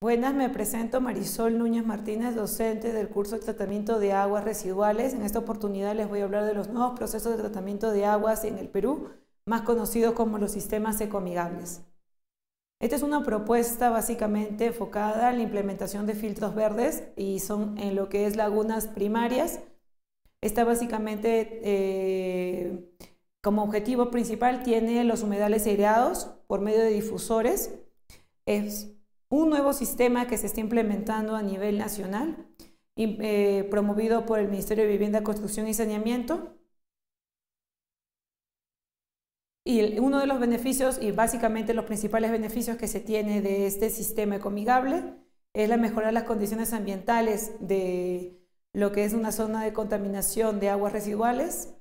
Buenas, me presento Marisol Núñez Martínez, docente del curso de tratamiento de aguas residuales. En esta oportunidad les voy a hablar de los nuevos procesos de tratamiento de aguas en el Perú, más conocidos como los sistemas ecomigables. Esta es una propuesta básicamente enfocada en la implementación de filtros verdes y son en lo que es lagunas primarias. Está básicamente eh, como objetivo principal tiene los humedales aireados por medio de difusores. Es un nuevo sistema que se está implementando a nivel nacional, eh, promovido por el Ministerio de Vivienda, Construcción y Saneamiento. Y uno de los beneficios, y básicamente los principales beneficios que se tiene de este sistema ecomigable, es la mejora de las condiciones ambientales de lo que es una zona de contaminación de aguas residuales.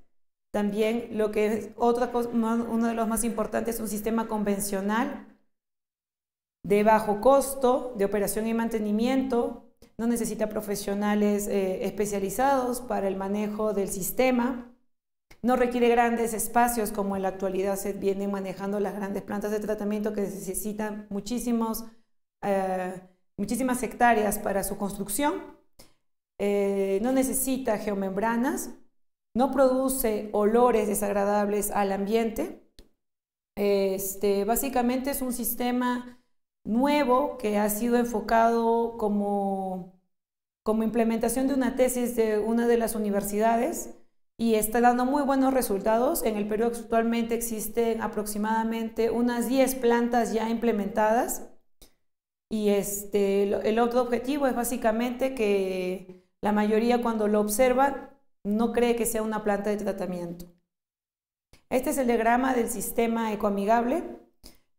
También lo que otra uno de los más importantes, es un sistema convencional de bajo costo, de operación y mantenimiento, no necesita profesionales eh, especializados para el manejo del sistema, no requiere grandes espacios como en la actualidad se vienen manejando las grandes plantas de tratamiento que necesitan muchísimos, eh, muchísimas hectáreas para su construcción, eh, no necesita geomembranas, no produce olores desagradables al ambiente. Este, básicamente es un sistema nuevo que ha sido enfocado como, como implementación de una tesis de una de las universidades y está dando muy buenos resultados. En el periodo actualmente existen aproximadamente unas 10 plantas ya implementadas y este, el otro objetivo es básicamente que la mayoría cuando lo observa no cree que sea una planta de tratamiento. Este es el diagrama del sistema ecoamigable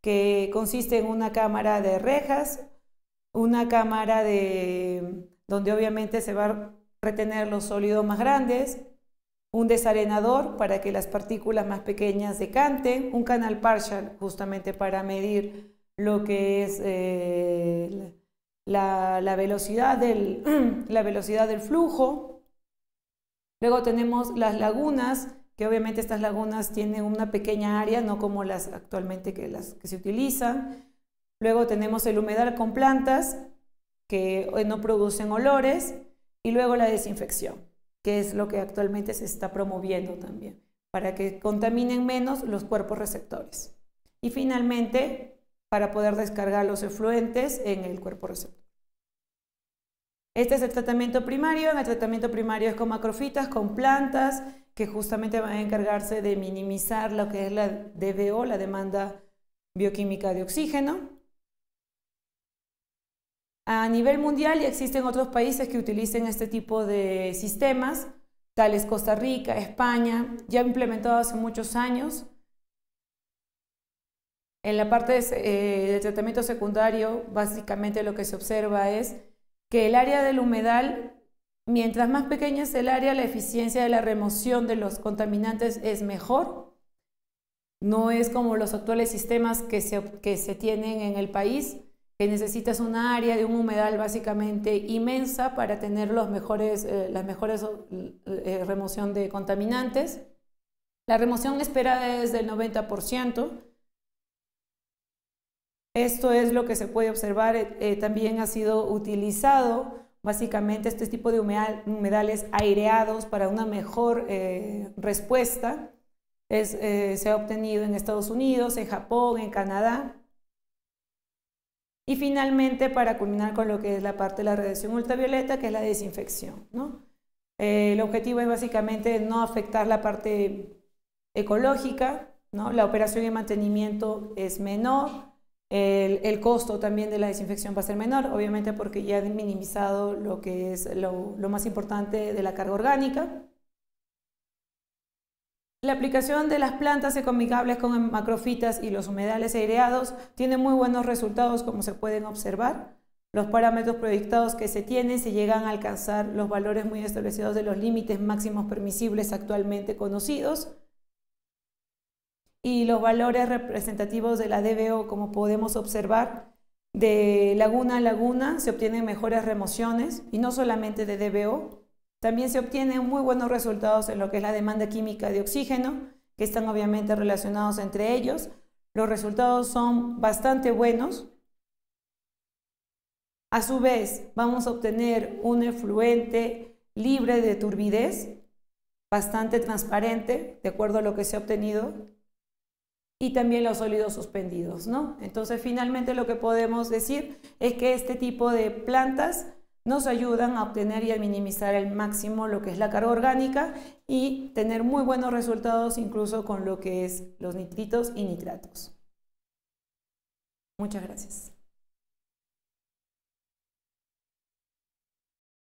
que consiste en una cámara de rejas, una cámara de, donde obviamente se va a retener los sólidos más grandes, un desarenador para que las partículas más pequeñas decanten, un canal partial justamente para medir lo que es eh, la, velocidad del, la velocidad del flujo. Luego tenemos las lagunas, que obviamente estas lagunas tienen una pequeña área, no como las actualmente que, las que se utilizan. Luego tenemos el humedal con plantas que eh, no producen olores y luego la desinfección, que es lo que actualmente se está promoviendo también, para que contaminen menos los cuerpos receptores. Y finalmente, para poder descargar los efluentes en el cuerpo receptor. Este es el tratamiento primario. En el tratamiento primario es con macrofitas, con plantas, que justamente van a encargarse de minimizar lo que es la DBO, la demanda bioquímica de oxígeno. A nivel mundial ya existen otros países que utilicen este tipo de sistemas, tales Costa Rica, España, ya implementado hace muchos años. En la parte eh, del tratamiento secundario, básicamente lo que se observa es que el área del humedal Mientras más pequeña es el área, la eficiencia de la remoción de los contaminantes es mejor. No es como los actuales sistemas que se, tienen en el país, que necesitas una área de un humedal básicamente inmensa para tener los mejores, eh, las mejores eh, eh, remoción de contaminantes. La remoción esperada es del 90%. Esto es lo que se puede observar, también ha sido utilizado básicamente este tipo de humedales aireados para una mejor eh, respuesta. Eh, se ha obtenido en Estados Unidos, en Japón, en Canadá. Y finalmente, para culminar con lo que es la parte de la radiación ultravioleta, que es la desinfección. ¿no? Eh, el objetivo es básicamente no afectar la parte ecológica, ¿no? la operación y mantenimiento es menor, el, costo también de la desinfección va a ser menor, obviamente porque ya han minimizado lo que es lo, más importante de la carga orgánica. La aplicación de las plantas ecomicables con macrofitas y los humedales aireados tiene muy buenos resultados como se pueden observar. Los parámetros proyectados que se tienen se llegan a alcanzar los valores muy establecidos de los límites máximos permisibles actualmente conocidos y los valores representativos de la DBO, como podemos observar, de laguna a laguna se obtienen mejores remociones y no solamente de DBO, también se obtienen muy buenos resultados en lo que es la demanda química de oxígeno, que están obviamente relacionados entre ellos. Los resultados son bastante buenos. A su vez, vamos a obtener un efluente libre de turbidez, bastante transparente, de acuerdo a lo que se ha obtenido y también los sólidos suspendidos, ¿no? Entonces, finalmente lo que podemos decir es que este tipo de plantas nos ayudan a obtener y a minimizar al máximo lo que es la carga orgánica y tener muy buenos resultados incluso con lo que es los nitritos y nitratos. Muchas gracias.